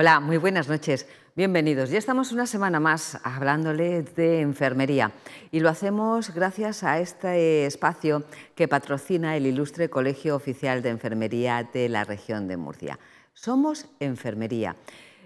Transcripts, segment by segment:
Hola, muy buenas noches. Bienvenidos. Ya estamos una semana más hablándole de enfermería y lo hacemos gracias a este espacio que patrocina el ilustre Colegio Oficial de Enfermería de la región de Murcia. Somos enfermería.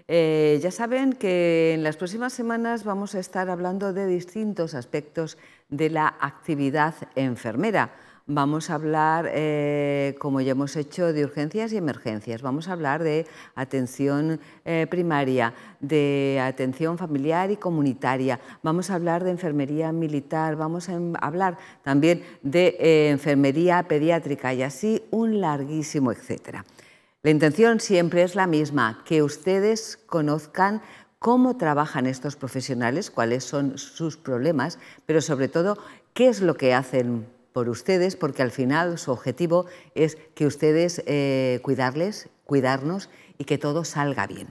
Eh, ya saben que en las próximas semanas vamos a estar hablando de distintos aspectos de la actividad enfermera Vamos a hablar, eh, como ya hemos hecho, de urgencias y emergencias. Vamos a hablar de atención eh, primaria, de atención familiar y comunitaria. Vamos a hablar de enfermería militar. Vamos a em, hablar también de eh, enfermería pediátrica y así un larguísimo etcétera. La intención siempre es la misma, que ustedes conozcan cómo trabajan estos profesionales, cuáles son sus problemas, pero sobre todo qué es lo que hacen por ustedes, porque al final su objetivo es que ustedes eh, cuidarles, cuidarnos y que todo salga bien.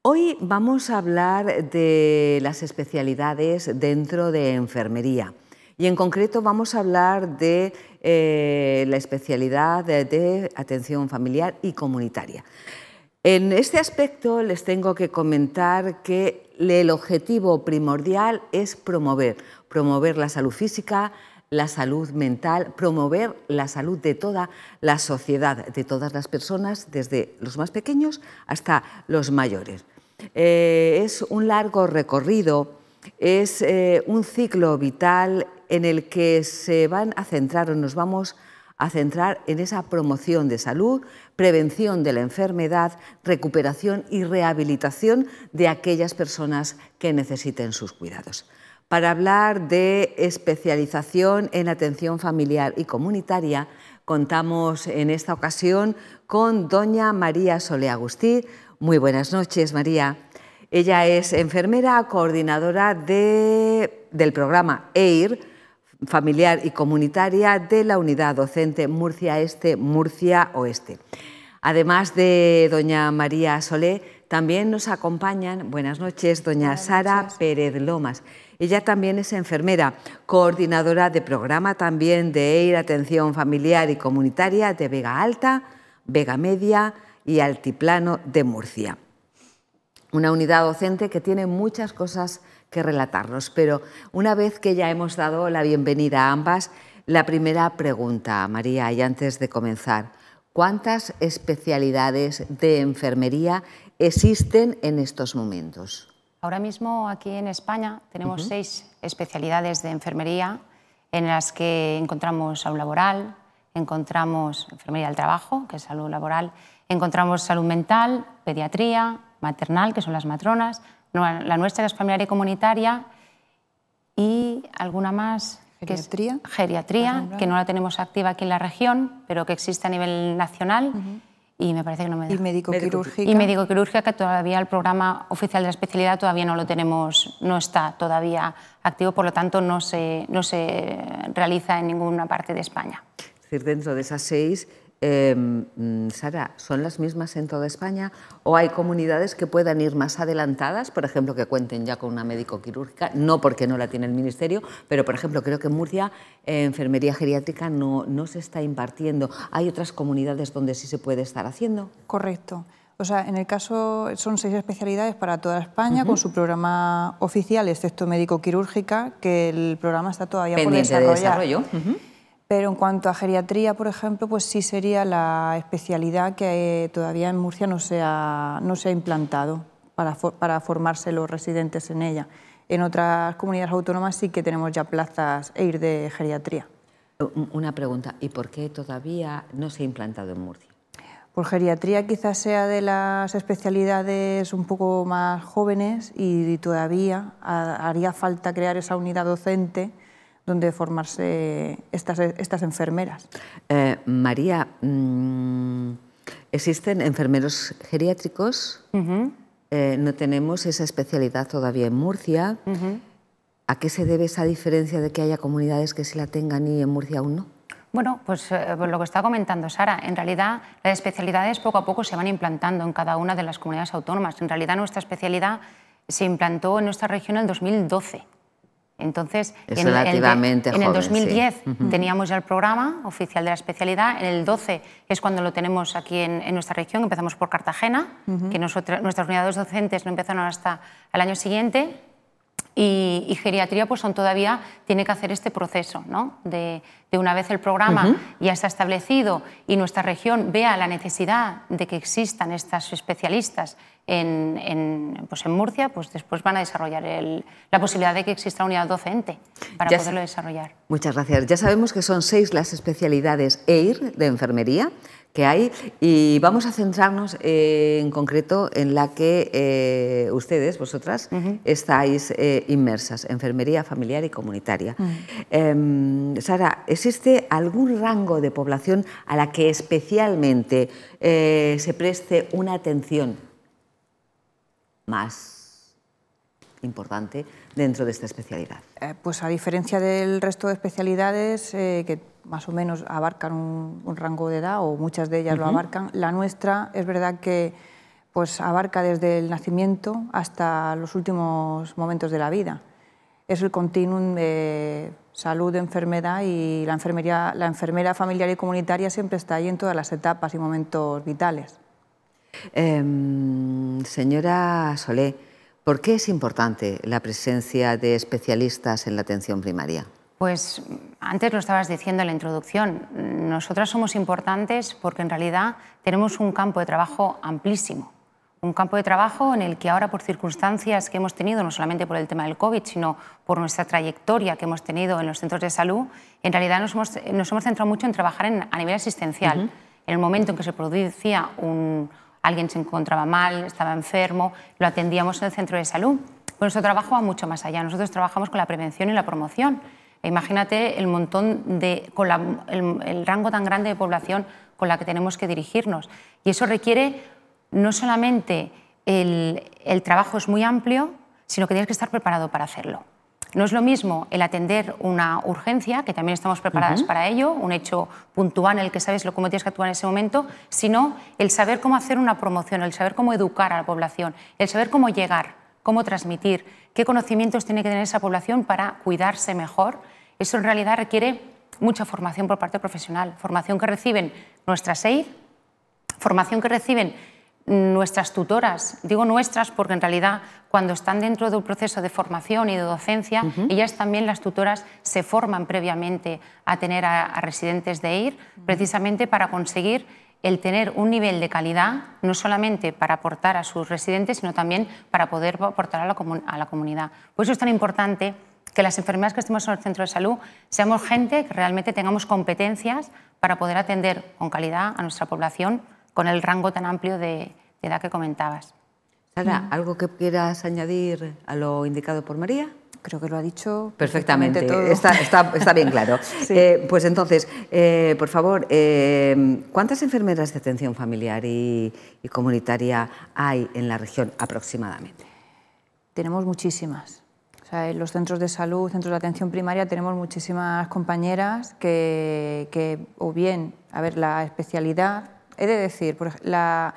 Hoy vamos a hablar de las especialidades dentro de enfermería y en concreto vamos a hablar de eh, la especialidad de, de atención familiar y comunitaria. En este aspecto les tengo que comentar que el objetivo primordial es promover, promover la salud física, la salud mental, promover la salud de toda la sociedad, de todas las personas, desde los más pequeños hasta los mayores. Eh, es un largo recorrido, es eh, un ciclo vital en el que se van a centrar o nos vamos a centrar en esa promoción de salud, prevención de la enfermedad, recuperación y rehabilitación de aquellas personas que necesiten sus cuidados para hablar de especialización en atención familiar y comunitaria, contamos en esta ocasión con doña María Sole Agustí. Muy buenas noches, María. Ella es enfermera coordinadora del programa EIR, familiar y comunitaria de la unidad docente Murcia Este, Murcia Oeste. Además de doña María Solé, también nos acompañan, buenas noches, doña Sara Pérez Lomas. Ella también es enfermera, coordinadora de programa también de EIR Atención Familiar y Comunitaria de Vega Alta, Vega Media y Altiplano de Murcia. Una unidad docente que tiene muchas cosas que relatarnos, pero una vez que ya hemos dado la bienvenida a ambas, la primera pregunta, María, y antes de comenzar, ¿cuántas especialidades de enfermería existen en estos momentos? Ahora mismo aquí en España tenemos seis especialidades de enfermería en las que encontramos salud laboral, encontramos enfermería del trabajo, que es salud laboral, encontramos salud mental, pediatría, maternal, que son las matronas, la nuestra es familiar y comunitaria, y alguna más. Geriatría. Que es geriatría, que no la tenemos activa aquí en la región, pero que existe a nivel nacional y me parece que no me Y médico-quirúrgica. Y todavía el programa oficial de la especialidad todavía no lo tenemos, no está todavía activo, por lo tanto no se, no se realiza en ninguna parte de España. Es decir, dentro de esas seis Em, mm, Sara, ¿son las mismas en toda España o hay comunidades que puedan ir más adelantadas, por ejemplo, que cuenten ya con una médico quirúrgica? No porque no la tiene el Ministerio, pero por ejemplo, creo que en Murcia eh, enfermería geriátrica no, no se está impartiendo. ¿Hay otras comunidades donde sí se puede estar haciendo? Correcto. O sea, en el caso son seis especialidades para toda España con su programa oficial, excepto médico quirúrgica, que el programa está todavía Pendiente por desarrollo. Pero en cuanto a geriatría, por ejemplo, pues sí sería la especialidad que eh, todavía en Murcia no se ha, no se ha implantado para, para formarse los residentes en ella. En otras comunidades autónomas sí que tenemos ya plazas e ir de geriatría. Una pregunta, ¿y por qué todavía no se ha implantado en Murcia? Pues geriatría quizás sea de las especialidades un poco más jóvenes y todavía haría falta crear esa unidad docente donde formarse estas, estas enfermeras. Eh, María, mm, ¿existen enfermeros geriátricos? Eh, no tenemos esa especialidad todavía en Murcia. ¿A qué se debe esa diferencia de que haya comunidades que sí la tengan y en Murcia aún no? Bueno, pues, eh, pues lo que está comentando Sara, en realidad las especialidades poco a poco se van implantando en cada una de las comunidades autónomas. En realidad nuestra especialidad se implantó en nuestra región en el 2012. Entonces, en, el, 2010 teníamos ya el programa oficial de la especialidad, en el 12 es cuando lo tenemos aquí en, nuestra región, empezamos por Cartagena, que nuestras unidades docentes no empezaron hasta el año siguiente, y, geriatría pues todavía tiene que hacer este proceso, de, una vez el programa ya está establecido y nuestra región vea la necesidad de que existan estas especialistas pues en, Murcia, pues después van a desarrollar la posibilidad de que exista unidad docente para poderlo desarrollar. Muchas gracias. Ya sabemos que son seis las especialidades EIR de enfermería que hay y vamos a centrarnos eh, en concreto en la que eh, ustedes, vosotras, estáis eh, inmersas, enfermería familiar y comunitaria. Em, Sara, ¿existe algún rango de población a la que especialmente se preste una atención más importante dentro de esta especialidad? Eh, pues a diferencia del resto de especialidades, eh, que más o menos abarcan un, rango de edad o muchas de ellas lo abarcan, la nuestra es verdad que pues, abarca desde el nacimiento hasta los últimos momentos de la vida. Es el continuum de salud, enfermedad y la, enfermería, la enfermera familiar y comunitaria siempre está ahí en todas las etapas y momentos vitales. Em, señora Solé, ¿por qué es importante la presencia de especialistas en la atención primaria? Pues antes lo estabas diciendo en la introducción, nosotras somos importantes porque en realidad tenemos un campo de trabajo amplísimo, un campo de trabajo en el que ahora por circunstancias que hemos tenido, no solamente por el tema del COVID, sino por nuestra trayectoria que hemos tenido en los centros de salud, en realidad nos hemos, centrado mucho en trabajar a nivel asistencial. En el momento en que se producía un, alguien se encontraba mal, estaba enfermo, lo atendíamos en el centro de salud. Pero pues nuestro trabajo va mucho más allá. Nosotros trabajamos con la prevención y la promoción. E imagínate el montón de, rango tan grande de población con la que tenemos que dirigirnos. Y eso requiere no solamente el, el trabajo es muy amplio, sino que tienes que estar preparado para hacerlo. No es lo mismo el atender una urgencia, que también estamos preparadas para ello, un hecho puntual en el que sabes lo, cómo tienes que actuar en ese momento, sino el saber cómo hacer una promoción, el saber cómo educar a la población, el saber cómo llegar, cómo transmitir, qué conocimientos tiene que tener esa población para cuidarse mejor. Eso en realidad requiere mucha formación por parte profesional, formación que reciben nuestras EID, formación que reciben nuestras tutoras, digo nuestras porque en realidad cuando están dentro de un proceso de formación y de docencia, ellas también, las tutoras, se forman previamente a tener a, residentes de IR, precisamente para conseguir el tener un nivel de calidad, no solamente para aportar a sus residentes, sino también para poder aportar a la, comunidad. Por eso es tan importante que las enfermeras que estemos en el centro de salud seamos gente que realmente tengamos competencias para poder atender con calidad a nuestra población con el rango tan amplio de, edad que comentabas. Sara, mm. ¿algo que quieras añadir a lo indicado por María? Creo que lo ha dicho perfectamente. Está, bien claro. Eh, pues entonces, eh, por favor, eh, ¿cuántas enfermeras de atención familiar y, comunitaria hay en la región aproximadamente? Tenemos muchísimas. O sea, en los centros de salud, centros de atención primaria, tenemos muchísimas compañeras que, que o bien, a ver, la especialidad He de decir, la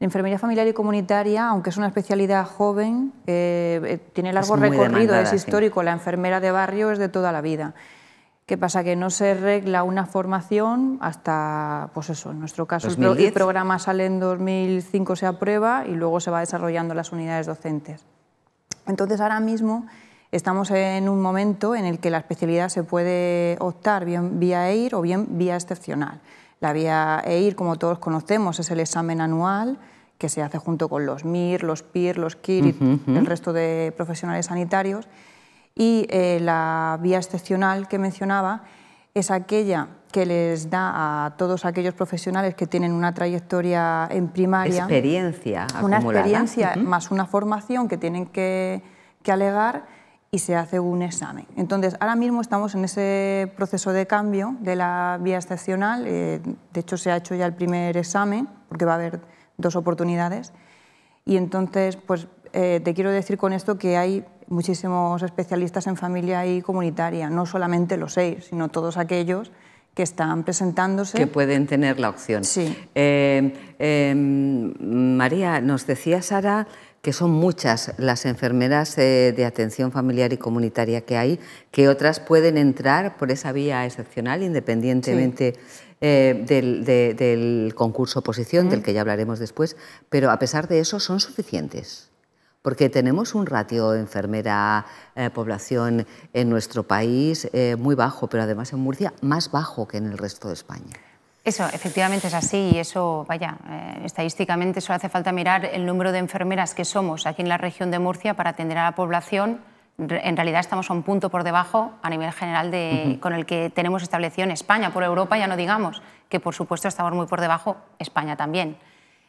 enfermería familiar y comunitaria, aunque es una especialidad joven, eh, eh, tiene largo recorrido, es histórico. La enfermera de barrio es de toda la vida. ¿Qué pasa? Que no se regla una formación hasta, pues eso, en nuestro caso el programa sale en 2005, se aprueba y luego se va desarrollando las unidades docentes. Entonces ahora mismo estamos en un momento en el que la especialidad se puede optar bien vía EIR o bien vía excepcional. La vía EIR, como todos conocemos, es el examen anual que se hace junto con los MIR, los PIR, los KIR y el resto de profesionales sanitarios. Y eh, la vía excepcional que mencionaba es aquella que les da a todos aquellos profesionales que tienen una trayectoria en primaria. Experiencia. Una experiencia más una formación que tienen que alegar y se hace un examen. Entonces, ahora mismo estamos en ese proceso de cambio de la vía excepcional. Eh, de hecho, se ha hecho ya el primer examen, porque va a haber dos oportunidades. Y entonces, pues eh, te quiero decir con esto que hay muchísimos especialistas en familia y comunitaria, no solamente los seis, sino todos aquellos que están presentándose. Que pueden tener la opción. Sí. Eh, María, nos decía Sara que son muchas las enfermeras eh, de atención familiar y comunitaria que hay, que otras pueden entrar por esa vía excepcional independientemente eh, del, concurso oposición, del que ya hablaremos después, pero a pesar de eso son suficientes. Porque tenemos un ratio enfermera-población eh, en nuestro país muy bajo, pero además en Murcia más bajo que en el resto de España. Eso, efectivamente es así y eso, vaya, eh, estadísticamente solo hace falta mirar el número de enfermeras que somos aquí en la región de Murcia para atender a la población. En realidad estamos a un punto por debajo a nivel general de, con el que tenemos establecido en España, por Europa ya no digamos, que por supuesto estamos muy por debajo, España también.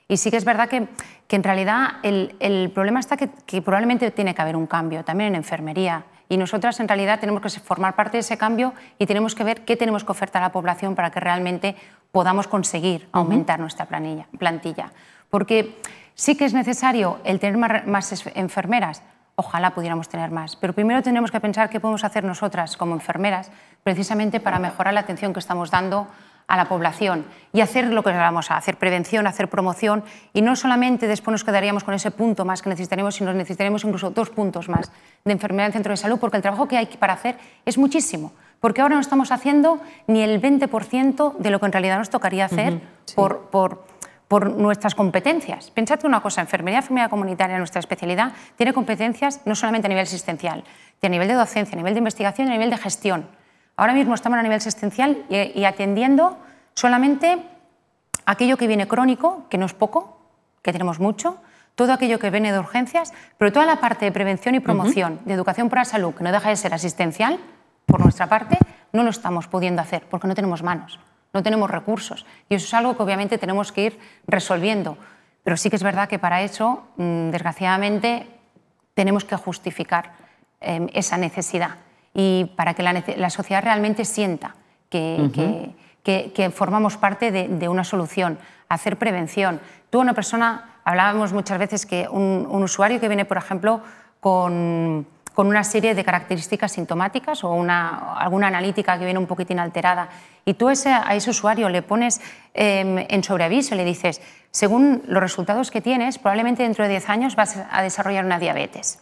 Y sí que es verdad que, que en realidad el, el problema está que, que probablemente tiene que haber un cambio también en enfermería y nosotras en realidad tenemos que formar parte de ese cambio y tenemos que ver qué tenemos que ofertar a la población para que realmente podamos conseguir aumentar nuestra plantilla. Porque sí que es necesario el tener más, enfermeras, ojalá pudiéramos tener más. Pero primero tenemos que pensar qué podemos hacer nosotras como enfermeras precisamente para mejorar la atención que estamos dando a la población y hacer lo que vamos a hacer, prevención, hacer promoción y no solamente después nos quedaríamos con ese punto más que necesitaremos, sino necesitaremos incluso dos puntos más de enfermería en centro de salud porque el trabajo que hay para hacer es muchísimo porque ahora no estamos haciendo ni el 20% de lo que en realidad nos tocaría hacer por, nuestras competencias. Pensad una cosa, enfermería, enfermería comunitaria, nuestra especialidad, tiene competencias no solamente a nivel asistencial, tiene a nivel de docencia, a nivel de investigación y a nivel de gestión. Ahora mismo estamos a nivel asistencial y, atendiendo solamente aquello que viene crónico, que no es poco, que tenemos mucho, todo aquello que viene de urgencias, pero toda la parte de prevención y promoción, de educación para la salud, que no deja de ser asistencial, por nuestra parte, no lo estamos pudiendo hacer porque no tenemos manos, no tenemos recursos. Y eso es algo que obviamente tenemos que ir resolviendo. Pero sí que es verdad que para eso, mm, desgraciadamente, tenemos que justificar em, esa necesidad y para que la, sociedad realmente sienta que, que, formamos parte de, una solución, hacer prevención. Tú, una persona, hablábamos muchas veces que un usuario que viene, por ejemplo, con con una serie de características sintomáticas o alguna analítica que viene un poquitín alterada. Y tú a ese usuario le pones em, en sobreaviso, le dices, según los resultados que tienes, probablemente dentro de 10 años vas a desarrollar una diabetes.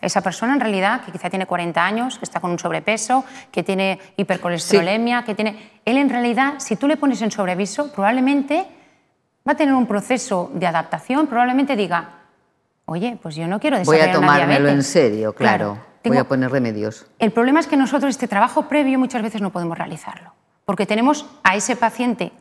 Esa persona en realidad, que quizá tiene 40 años, que está con un sobrepeso, que tiene hipercolesterolemia, que tiene... Él en realidad, si tú le pones en sobreaviso, probablemente va a tener un proceso de adaptación, probablemente diga, oye, pues yo no quiero desarrollar Voy a tomármelo en serio, claro. Voy a poner remedios. El problema es que nosotros este trabajo previo muchas veces no podemos realizarlo, porque tenemos a ese paciente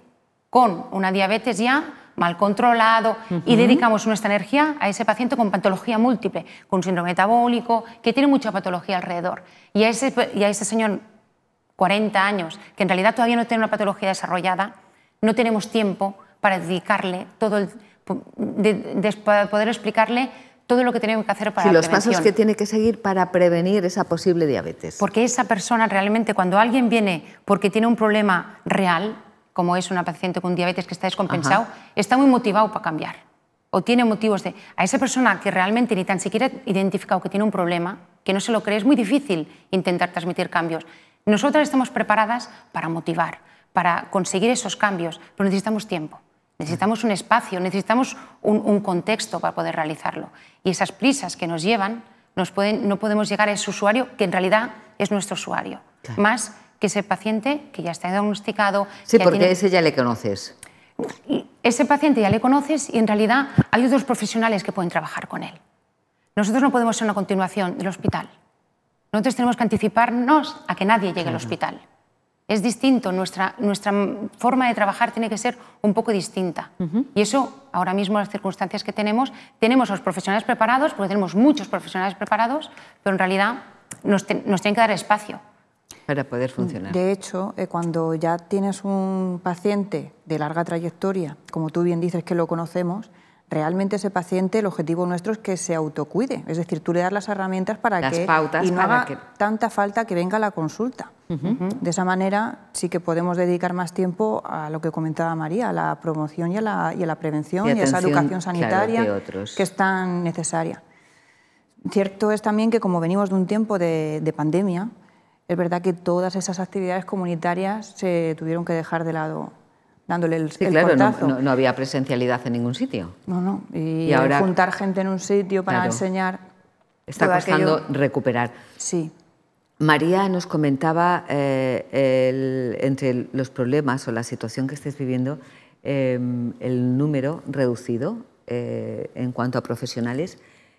con una diabetes ya mal controlado y dedicamos nuestra energía a ese paciente con patología múltiple, con síndrome metabólico, que tiene mucha patología alrededor. Y a ese, y a ese señor, 40 años, que en realidad todavía no tiene una patología desarrollada, no tenemos tiempo para dedicarle todo el de, poder explicarle todo lo que tenemos que hacer para los pasos que tiene que seguir para prevenir esa posible diabetes. Porque esa persona realmente, cuando alguien viene porque tiene un problema real, como es una paciente con diabetes que está descompensado, está muy motivado para cambiar. O tiene motivos de... A esa persona que realmente ni tan siquiera ha identificado que tiene un problema, que no se lo cree, es muy difícil intentar transmitir cambios. Nosotras estamos preparadas para motivar, para conseguir esos cambios, pero necesitamos tiempo. Necesitamos un espacio, necesitamos un, contexto para poder realizarlo. Y esas prisas que nos llevan, no podemos llegar a ese usuario que en realidad es nuestro usuario, más que ese paciente que ya está diagnosticado. Sí, porque ese ya le conoces. Ese paciente ya le conoces y en realidad hay otros profesionales que pueden trabajar con él. Nosotros no podemos ser una continuación del hospital. Nosotros tenemos que anticiparnos a que nadie llegue al hospital es distinto, nuestra, nuestra forma de trabajar tiene que ser un poco distinta. Y eso, ahora mismo, las circunstancias que tenemos, tenemos a los profesionales preparados, porque tenemos muchos profesionales preparados, pero en realidad nos tienen que dar espacio. Para poder funcionar. De hecho, eh, cuando ya tienes un paciente de larga trayectoria, como tú bien dices que lo conocemos, realmente ese paciente, el objetivo nuestro es que se autocuide, es decir, tú le das las herramientas para que y no tanta falta que venga la consulta. De esa manera sí que podemos dedicar más tiempo a lo que comentaba María, a la promoción y a la, prevención y, a esa educación sanitaria que es tan necesaria. Cierto es también que como venimos de un tiempo de pandemia, es verdad que todas esas actividades comunitarias se tuvieron que dejar de lado dándole el, claro, No, había presencialidad en ningún sitio. No, no. Y, ahora, juntar gente en un sitio para enseñar. Está costando recuperar. Sí. María nos comentaba eh, entre los problemas o la situación que estés viviendo, em, el número reducido eh, en cuanto a profesionales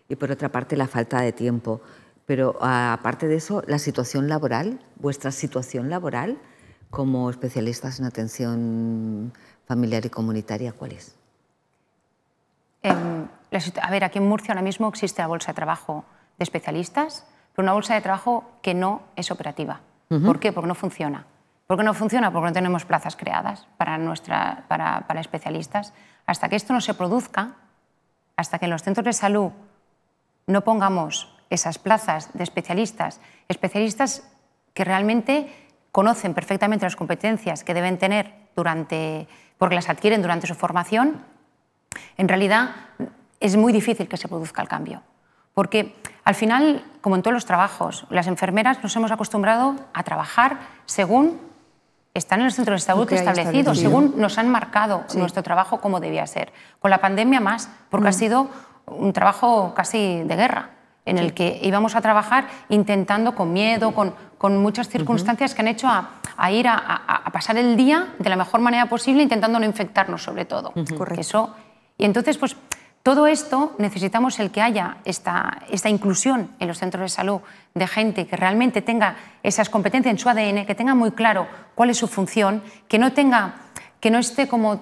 y por otra parte la falta de tiempo. Pero aparte de eso, la situación laboral, vuestra situación laboral, como especialistas en atención familiar y comunitaria, ¿cuál es? Em, a ver, aquí en Murcia ahora mismo existe la bolsa de trabajo de especialistas, pero una bolsa de trabajo que no es operativa. ¿Por qué? Porque no funciona. ¿Por qué no funciona? Porque no tenemos plazas creadas para, nuestra, para, para especialistas. Hasta que esto no se produzca, hasta que en los centros de salud no pongamos esas plazas de especialistas, especialistas que realmente conocen perfectamente las competencias que deben tener durante, porque las adquieren durante su formación, en realidad es muy difícil que se produzca el cambio. Porque al final, como en todos los trabajos, las enfermeras nos hemos acostumbrado a trabajar según están en los centros de salud según nos han marcado nuestro trabajo como debía ser. Con la pandemia más, porque ha mm. sido un trabajo casi de guerra en el que íbamos a trabajar intentando con miedo, con, muchas circunstancias que han hecho a, ir a, pasar el día de la mejor manera posible, intentando no infectarnos sobre todo. Correcto. Eso, y entonces, pues todo esto necesitamos el que haya esta, esta inclusión en los centros de salud de gente que realmente tenga esas competencias en su ADN, que tenga muy claro cuál es su función, que no tenga, que no esté como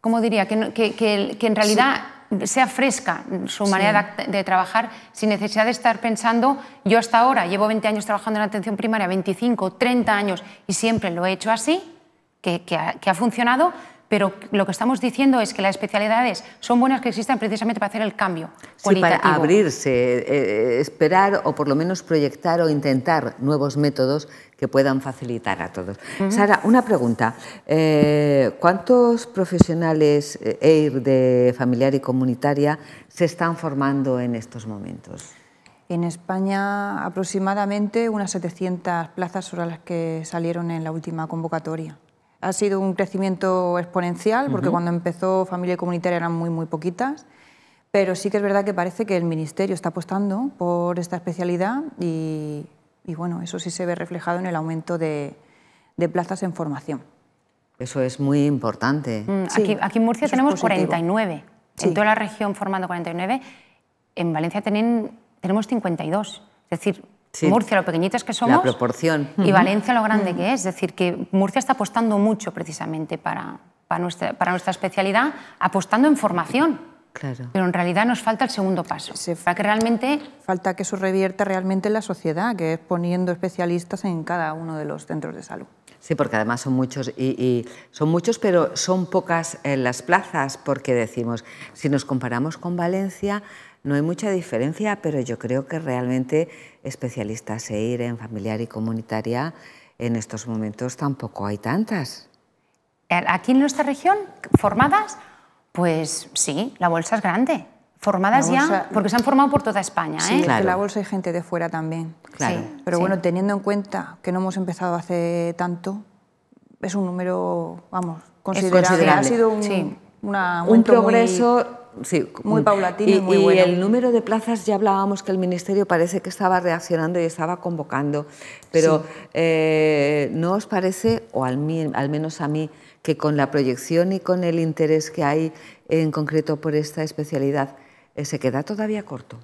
¿cómo diría? Que, que, que en realidad sea fresca su manera de, trabajar sin necesidad de estar pensando, yo hasta ahora llevo 20 años trabajando en atención primaria, 25, 30 años y siempre lo he hecho así, que ha funcionado, pero lo que estamos diciendo es que las especialidades son buenas que existan precisamente para hacer el cambio Sí, para abrirse, eh, esperar o por lo menos proyectar o intentar nuevos métodos que puedan facilitar a todos. Sara, una pregunta. Eh, ¿Cuántos profesionales eh, EIR de familiar y comunitaria se están formando en estos momentos? En España aproximadamente unas 700 plazas sobre las que salieron en la última convocatoria ha sido un crecimiento exponencial, porque cuando empezó familia comunitaria eran muy, muy poquitas, pero sí que es verdad que parece que el Ministerio está apostando por esta especialidad y, bueno, eso sí se ve reflejado en el aumento de, plazas en formación. Eso es muy importante. Mm, aquí, aquí, en Murcia tenemos 49, en toda la región formando 49, en Valencia tenemos 52. Es decir, Murcia, lo pequeñitas que somos. La proporción. Y Valencia, lo grande mm. que es. Es decir, que Murcia está apostando mucho precisamente para, nuestra, para nuestra especialidad, apostando en formación. Claro. Pero en realidad nos falta el segundo paso. Se realmente... Falta que eso revierta realmente en la sociedad, que es poniendo especialistas en cada uno de los centros de salud. Sí, porque además son muchos y, son muchos, pero son pocas eh, las plazas, porque decimos, si nos comparamos con Valencia, no hay mucha diferencia, pero yo creo que realmente especialistas ir en familiar y comunitaria en estos momentos tampoco hay tantas. Eh, ¿Aquí en nuestra región formadas? Pues sí, la bolsa es grande. Formadas ya, porque se han formado por toda España. Sí, ¿eh? la bolsa hay gente de fuera también. Claro. pero bueno, teniendo en cuenta que no hemos empezado hace tanto, es un número, vamos, considerable. Ha sido un, un, progreso sí, muy mm. paulatino y, muy bueno. Y el número de plazas ya hablábamos que el Ministerio parece que estaba reaccionando y estaba convocando, pero eh, ¿no os parece, o al, menos a mí, que con la proyección y con el interés que hay en concreto por esta especialidad, eh, se queda todavía corto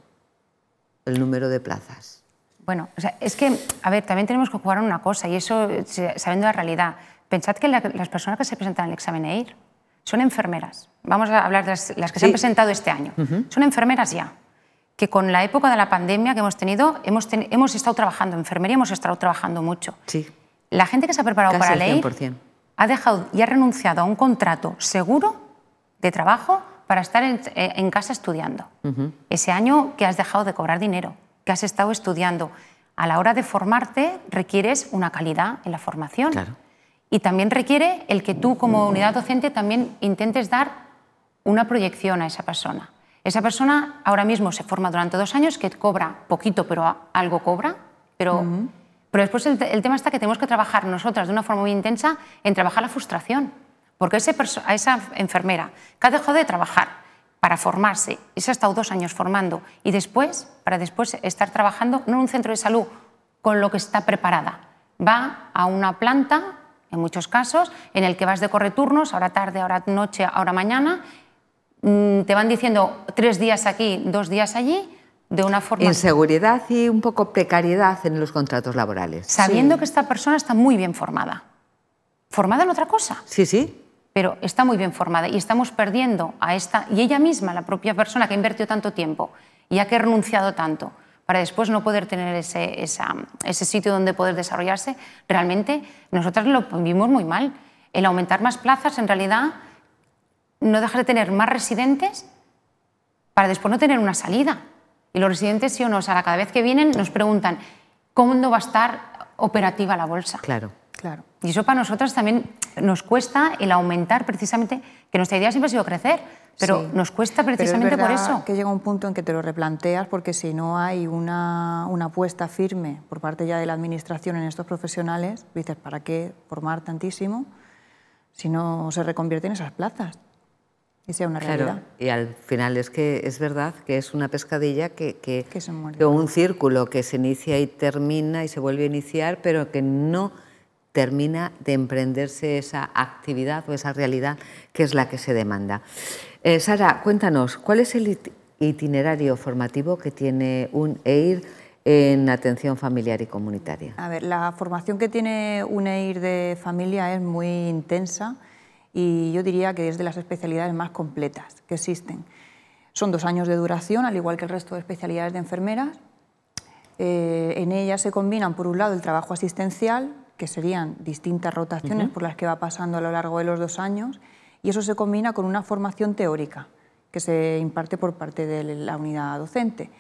el número de plazas? Bueno, es que, a ver, también tenemos que jugar una cosa, y eso eh, sabiendo la realidad. Pensad que las personas que se presentan al examen EIR son enfermeras. Vamos a hablar de las, que se han presentado este año. Son enfermeras ya, que con la época de la pandemia que hemos tenido, hemos, estado trabajando, enfermería hemos estado trabajando mucho. Sí. La gente que se ha preparado para la ley ha dejado y ha renunciado a un contrato seguro de trabajo para estar en, eh, casa estudiando. Ese año que has dejado de cobrar dinero, que has estado estudiando. A la hora de formarte requieres una calidad en la formación. Claro y también requiere el que tú como unidad docente también intentes dar una proyección a esa persona. Esa persona ahora mismo se forma durante dos años, que cobra poquito, pero algo cobra, pero, pero después el, tema está que tenemos que trabajar nosotras de una forma muy intensa en trabajar la frustración, porque a esa enfermera que ha dejado de trabajar para formarse y se ha estado dos años formando y después, para después estar trabajando no en un centro de salud con lo que está preparada, va a una planta en muchos casos, en el que vas de correturnos, ahora tarde, ahora noche, ahora mañana, mm, te van diciendo tres días aquí, dos días allí, de una forma... Inseguridad y un poco precariedad en los contratos laborales. Sabiendo que esta persona está muy bien formada. Formada en otra cosa. Sí, sí. Pero está muy bien formada y estamos perdiendo a esta, y ella misma, la propia persona que ha invertido tanto tiempo y a que ha renunciado tanto, para después no poder tener ese, sitio donde poder desarrollarse, realmente nosotros lo vimos muy mal. El aumentar más plazas, en realidad, no deja de tener más residentes para después no tener una salida. Y los residentes, sí o no, o cada vez que vienen nos preguntan, ¿cómo va a estar operativa la bolsa? Claro. Claro. Y eso para nosotras también nos cuesta el aumentar precisamente, que nuestra idea siempre ha sido crecer, pero nos cuesta precisamente por eso. Que llega un punto en que te lo replanteas porque si no hay una, una apuesta firme por parte ya de la administración en estos profesionales, dices, ¿para qué formar tantísimo si no se reconvierten esas plazas? y sea una realidad. Claro, y al final es que es verdad que es una pescadilla que, que, que, un círculo que se inicia y termina y se vuelve a iniciar, pero que no termina de emprenderse esa actividad o esa realidad que es la que se demanda. Eh, Sara, cuéntanos, ¿cuál es el itinerario formativo que tiene un EIR en atención familiar y comunitaria? A ver, la formación que tiene un EIR de familia es muy intensa y yo diría que es de las especialidades más completas que existen. Son dos años de duración, al igual que el resto de especialidades de enfermeras. Eh, en ellas se combinan, por un lado, el trabajo asistencial, que serían distintas rotaciones por las que va pasando a lo largo de los dos años, y eso se combina con una formación teórica que se imparte por parte de la unidad docente.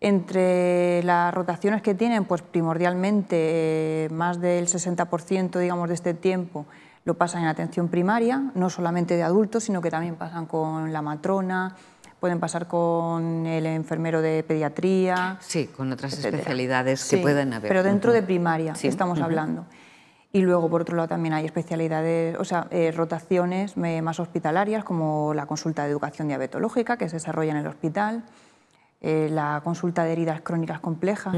Entre las rotaciones que tienen, pues primordialmente eh, más del 60% digamos, de este tiempo lo pasan en atención primaria, no solamente de adultos, sino que también pasan con la matrona, pueden pasar con el enfermero de pediatría. Sí, con otras especialidades que pueden haber. Pero dentro de primaria estamos hablando. Y luego, por otro lado, también hay especialidades, o sea, eh, rotaciones eh, más hospitalarias, como la consulta de educación diabetológica, que se desarrolla en el hospital, eh, la consulta de heridas crónicas complejas,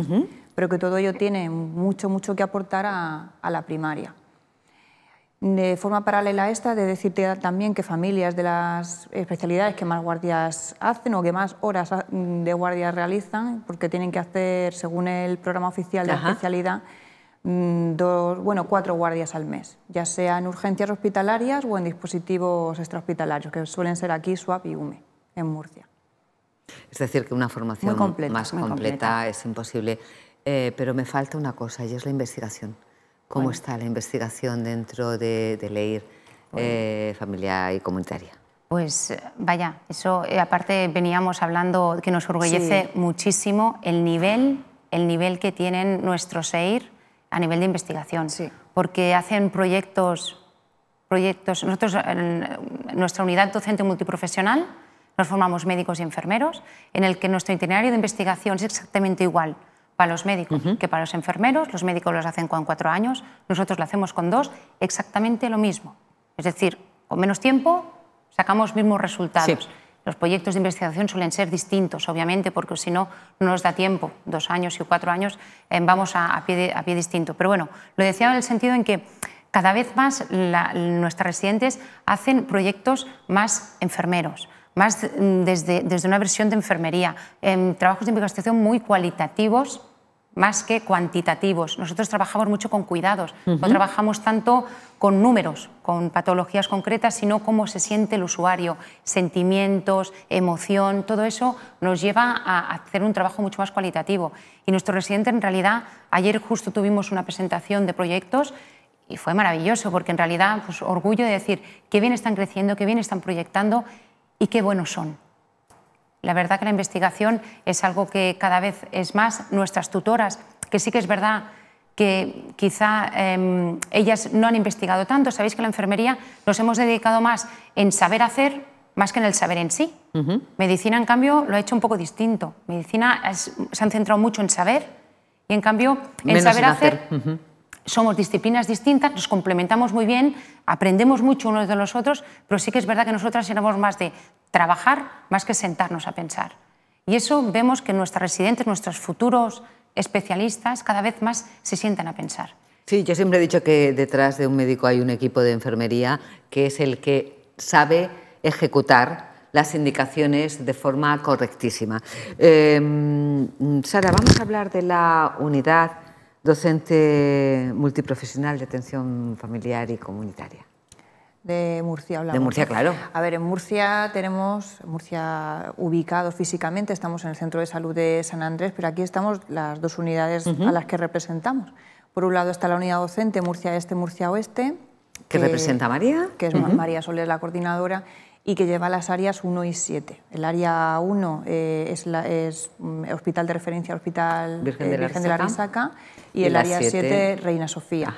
pero que todo ello tiene mucho, mucho que aportar a la primaria de forma paralela a esta, de decirte también que familias de las especialidades que más guardias hacen o que más horas ah, de guardias realizan, porque tienen que hacer, según el programa oficial de especialidad, mm, dos, bueno, cuatro guardias al mes, ya sea en urgencias hospitalarias o en dispositivos extrahospitalarios, que suelen ser aquí SWAP y UME, en Murcia. Es decir, que una formación más completa, es imposible. Eh, pero me falta una cosa, y es la investigación. ¿Cómo está la investigación dentro de, de Leir eh, familiar y comunitaria? Pues vaya, eso eh, aparte veníamos hablando que nos orgullece muchísimo el nivel, el nivel que tienen nuestros EIR a nivel de investigación, porque hacen proyectos, proyectos. Nosotros, en nuestra unidad docente multiprofesional, nos formamos médicos y enfermeros, en el que nuestro itinerario de investigación es exactamente igual para los médicos que para los enfermeros. Los médicos los hacen con cuatro años, nosotros lo hacemos con dos, exactamente lo mismo. Es decir, con menos tiempo sacamos mismos resultados. Los proyectos de investigación suelen ser distintos, obviamente, porque si no, no nos da tiempo. Dos años y cuatro años eh, vamos a, a, pie a, pie distinto. Pero bueno, lo decía en el sentido en que cada vez más nuestras residentes hacen proyectos más enfermeros, más mm, desde, desde una versión de enfermería, em, trabajos de investigación muy cualitativos más que cuantitativos. Nosotros trabajamos mucho con cuidados, no trabajamos tanto con números, con patologías concretas, sino cómo se siente el usuario, sentimientos, emoción, todo eso nos lleva a hacer un trabajo mucho más cualitativo. Y nuestro residente, en realidad, ayer justo tuvimos una presentación de proyectos y fue maravilloso, porque en realidad, pues, orgullo de decir qué bien están creciendo, qué bien están proyectando y qué buenos son. La verdad que la investigación es algo que cada vez es más. Nuestras tutoras, que sí que es verdad que quizá em, ellas no han investigado tanto, sabéis que la enfermería nos hemos dedicado más en saber hacer más que en el saber en sí. Medicina, en cambio, lo ha hecho un poco distinto. Medicina se han centrado mucho en saber y, en cambio, en saber hacer, somos disciplinas distintas, nos complementamos muy bien, aprendemos mucho unos de los otros, pero sí que es verdad que nosotras éramos más de trabajar más que sentarnos a pensar. Y eso vemos que nuestras residentes, nuestros futuros especialistas, cada vez más se sientan a pensar. Sí, yo siempre he dicho que detrás de un médico hay un equipo de enfermería que es el que sabe ejecutar las indicaciones de forma correctísima. Em, Sara, vamos a hablar de la unidad docente multiprofesional de atención familiar y comunitaria. De Murcia hablamos. De Murcia, claro. A ver, en Murcia tenemos, Murcia ubicados físicamente, estamos en el Centro de Salud de San Andrés, pero aquí estamos las dos unidades a las que representamos. Por un lado está la unidad docente Murcia Este, Murcia Oeste, que representa María? Que es María Soler, la coordinadora, y que lleva las áreas 1 y 7. El área 1 eh, es, es, mm, hospital de referencia, hospital Virgen eh, de, la Risaca, y, el área 7, Reina Sofía.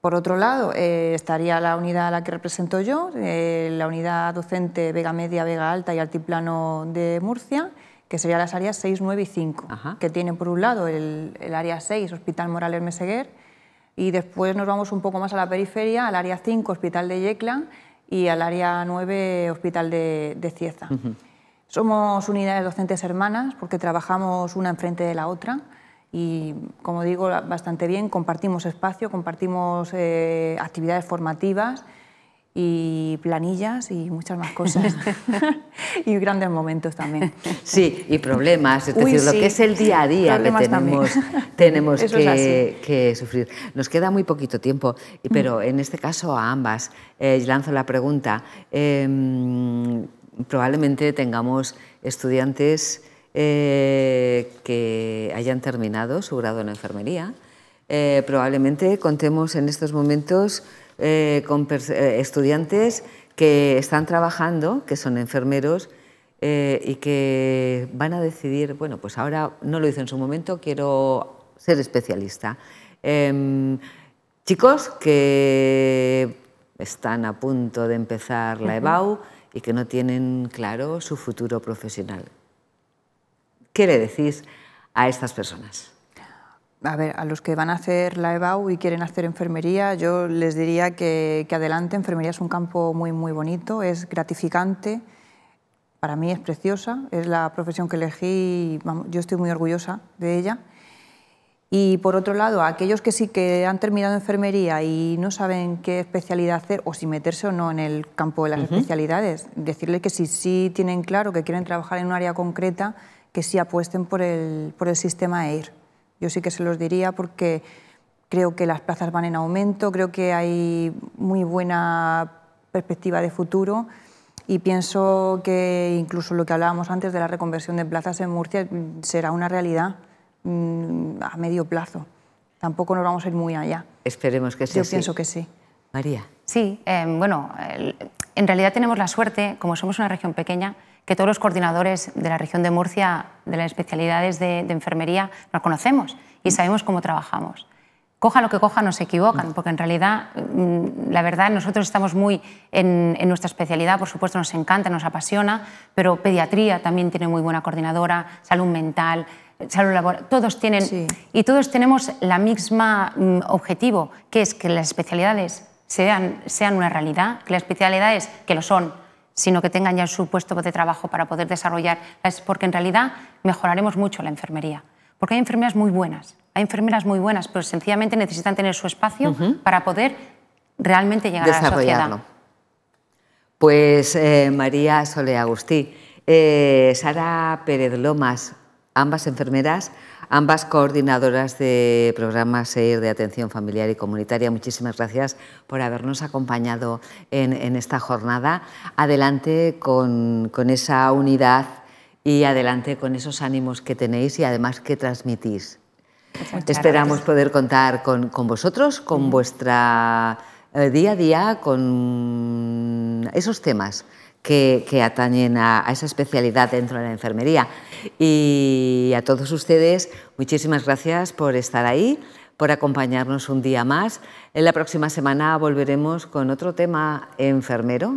Por otro lado, eh, estaría la unidad a la que represento yo, la unidad docente Vega Media, Vega Alta y Altiplano de Murcia, que serían las áreas 6, 9 y 5, que tienen por un lado el, el área 6, Hospital Morales Meseguer, y después nos vamos un poco más a la periferia, al área 5, Hospital de Yecla, y al área 9, Hospital de, Cieza. Somos unidades docentes hermanas porque trabajamos una enfrente de la otra y, como digo, bastante bien, compartimos espacio, compartimos eh, actividades formativas y planillas y muchas más cosas. y grandes momentos también. Sí, y problemas, es decir, lo que es el día a día que tenemos, que, sufrir. Nos queda muy poquito tiempo, mm. pero en este caso a ambas eh, lanzo la pregunta. Em, probablemente tengamos estudiantes eh, que hayan terminado su grado en enfermería. Eh, probablemente contemos en estos momentos eh, con eh, estudiantes que están trabajando, que son enfermeros eh, y que van a decidir, bueno, pues ahora no lo hice en su momento, quiero ser especialista. Em, chicos que están a punto de empezar la EBAU y que no tienen claro su futuro profesional. ¿Qué le decís a estas personas? a ver, a los que van a hacer la EBAU y quieren hacer enfermería, yo les diría que, adelante, enfermería es un campo muy, muy bonito, es gratificante, para mí es preciosa, es la profesión que elegí, yo estoy muy orgullosa de ella. Y por otro lado, a aquellos que sí que han terminado enfermería y no saben qué especialidad hacer o si meterse o no en el campo de las especialidades, decirles que si sí tienen claro que quieren trabajar en un área concreta, que sí apuesten por el, por el sistema EIR yo sí que se los diría porque creo que las plazas van en aumento, creo que hay muy buena perspectiva de futuro y pienso que incluso lo que hablábamos antes de la reconversión de plazas en Murcia será una realidad mm, a medio plazo. Tampoco nos vamos a ir muy allá. Esperemos que sí. Yo pienso que sí. María. Sí, em, bueno, en realidad tenemos la suerte, como somos una región pequeña, que todos los coordinadores de la región de Murcia, de las especialidades de, enfermería, nos conocemos y sabemos cómo trabajamos. Coja lo que coja, no se equivocan, porque en realidad, mm, la verdad, nosotros estamos muy en, nuestra especialidad, por supuesto nos encanta, nos apasiona, pero pediatría también tiene muy buena coordinadora, salud mental, salud laboral, todos tienen, y todos tenemos la misma mm, objetivo, que es que las especialidades sean, sean una realidad, que las especialidades, que lo son, sino que tengan ya su puesto de trabajo para poder desarrollar, porque en realidad mejoraremos mucho la enfermería. Porque hay enfermeras muy buenas, hay enfermeras muy buenas, pero sencillamente necesitan tener su espacio para poder realmente llegar a la sociedad. Pues eh, María Sole Agustí, eh, Sara Pérez Lomas, ambas enfermeras ambas coordinadoras de programas SEIR de Atención Familiar y Comunitaria. Muchísimas gracias por habernos acompañado en, esta jornada. Adelante con, esa unidad y adelante con esos ánimos que tenéis y además que transmitís. Esperamos poder contar con, vosotros, con vuestra eh, día a día, con esos temas que, atañen a, esa especialidad dentro de la enfermería. Y a todos ustedes, muchísimas gracias por estar ahí, por acompañarnos un día más. En la próxima semana volveremos con otro tema enfermero.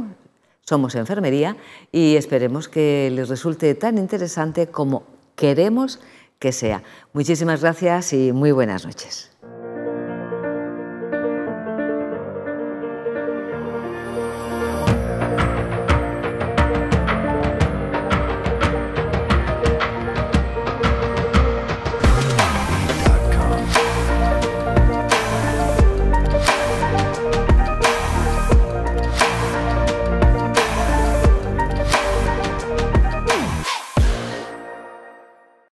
Somos enfermería y esperemos que les resulte tan interesante como queremos que sea. Muchísimas gracias y muy buenas noches.